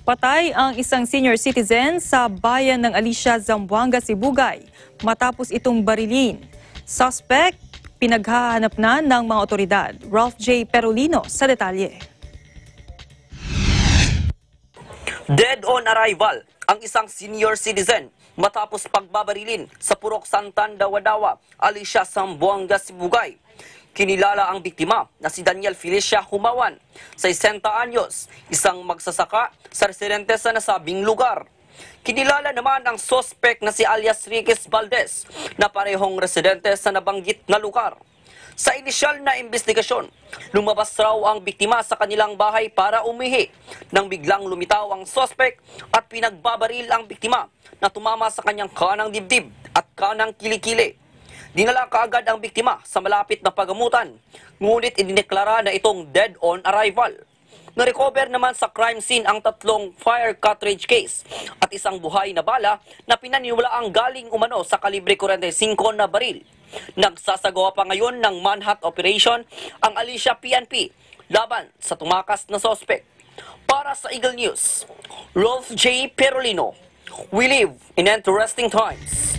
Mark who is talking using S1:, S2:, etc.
S1: Patay ang isang senior citizen sa bayan ng Alicia, Zamboanga, Sibugay matapos itong barilin. Suspect, pinaghahanap na ng mga otoridad. Ralph J. Perolino sa detalye.
S2: Dead on arrival ang isang senior citizen matapos pagbabarilin sa Purok Santanda, Wadawa, Alicia, Zamboanga, Sibugay. Kinilala ang biktima na si Daniel Felicia Humawan, 60 anyos, isang magsasaka sa residente sa nasabing lugar. Kinilala naman ang sospek na si alias Riquez Valdez na parehong residente sa nabanggit na lugar. Sa inisyal na investigasyon, lumabas raw ang biktima sa kanilang bahay para umihi nang biglang lumitaw ang sospek at pinagbabaril ang biktima na tumama sa kanyang kanang dibdib at kanang kilikili. Dinala kaagad ang biktima sa malapit na pagamutan, ngunit idineklara na itong dead on arrival. Narecover naman sa crime scene ang tatlong fire cartridge case at isang buhay na bala na pinaniwalaang galing umano sa kalibre 45 na baril. Nagsasagawa pa ngayon ng manhunt operation ang Alicia PNP laban sa tumakas na sospek. Para sa Eagle News, Rolf J. Perolino, we live in interesting times.